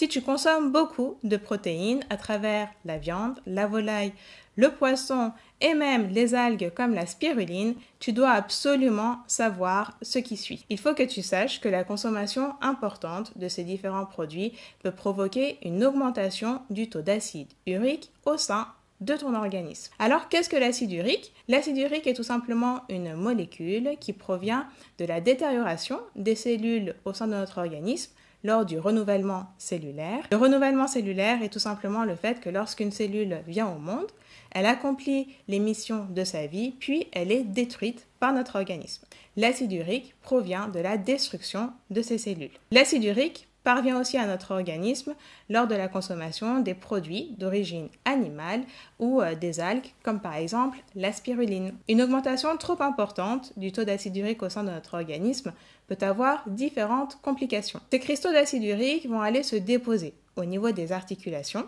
Si tu consommes beaucoup de protéines à travers la viande, la volaille, le poisson et même les algues comme la spiruline, tu dois absolument savoir ce qui suit. Il faut que tu saches que la consommation importante de ces différents produits peut provoquer une augmentation du taux d'acide urique au sein de ton organisme. Alors qu'est-ce que l'acide urique L'acide urique est tout simplement une molécule qui provient de la détérioration des cellules au sein de notre organisme lors du renouvellement cellulaire. Le renouvellement cellulaire est tout simplement le fait que lorsqu'une cellule vient au monde, elle accomplit les missions de sa vie, puis elle est détruite par notre organisme. L'acide urique provient de la destruction de ces cellules. L'acide urique parvient aussi à notre organisme lors de la consommation des produits d'origine animale ou euh, des algues, comme par exemple la spiruline. Une augmentation trop importante du taux d'acide urique au sein de notre organisme peut avoir différentes complications. Ces cristaux d'acide urique vont aller se déposer au niveau des articulations.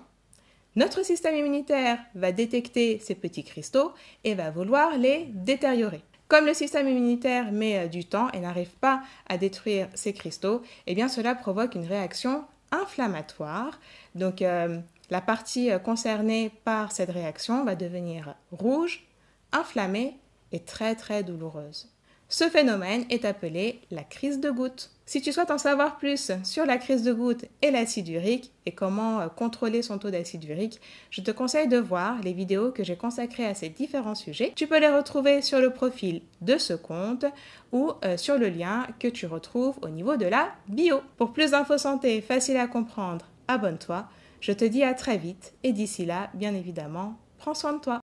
Notre système immunitaire va détecter ces petits cristaux et va vouloir les détériorer. Comme le système immunitaire met euh, du temps et n'arrive pas à détruire ces cristaux, eh bien cela provoque une réaction inflammatoire. Donc euh, la partie euh, concernée par cette réaction va devenir rouge, inflammée et très très douloureuse. Ce phénomène est appelé la crise de goutte. Si tu souhaites en savoir plus sur la crise de goutte et l'acide urique et comment euh, contrôler son taux d'acide urique, je te conseille de voir les vidéos que j'ai consacrées à ces différents sujets. Tu peux les retrouver sur le profil de ce compte ou euh, sur le lien que tu retrouves au niveau de la bio. Pour plus d'infos santé faciles à comprendre, abonne-toi. Je te dis à très vite et d'ici là, bien évidemment, prends soin de toi.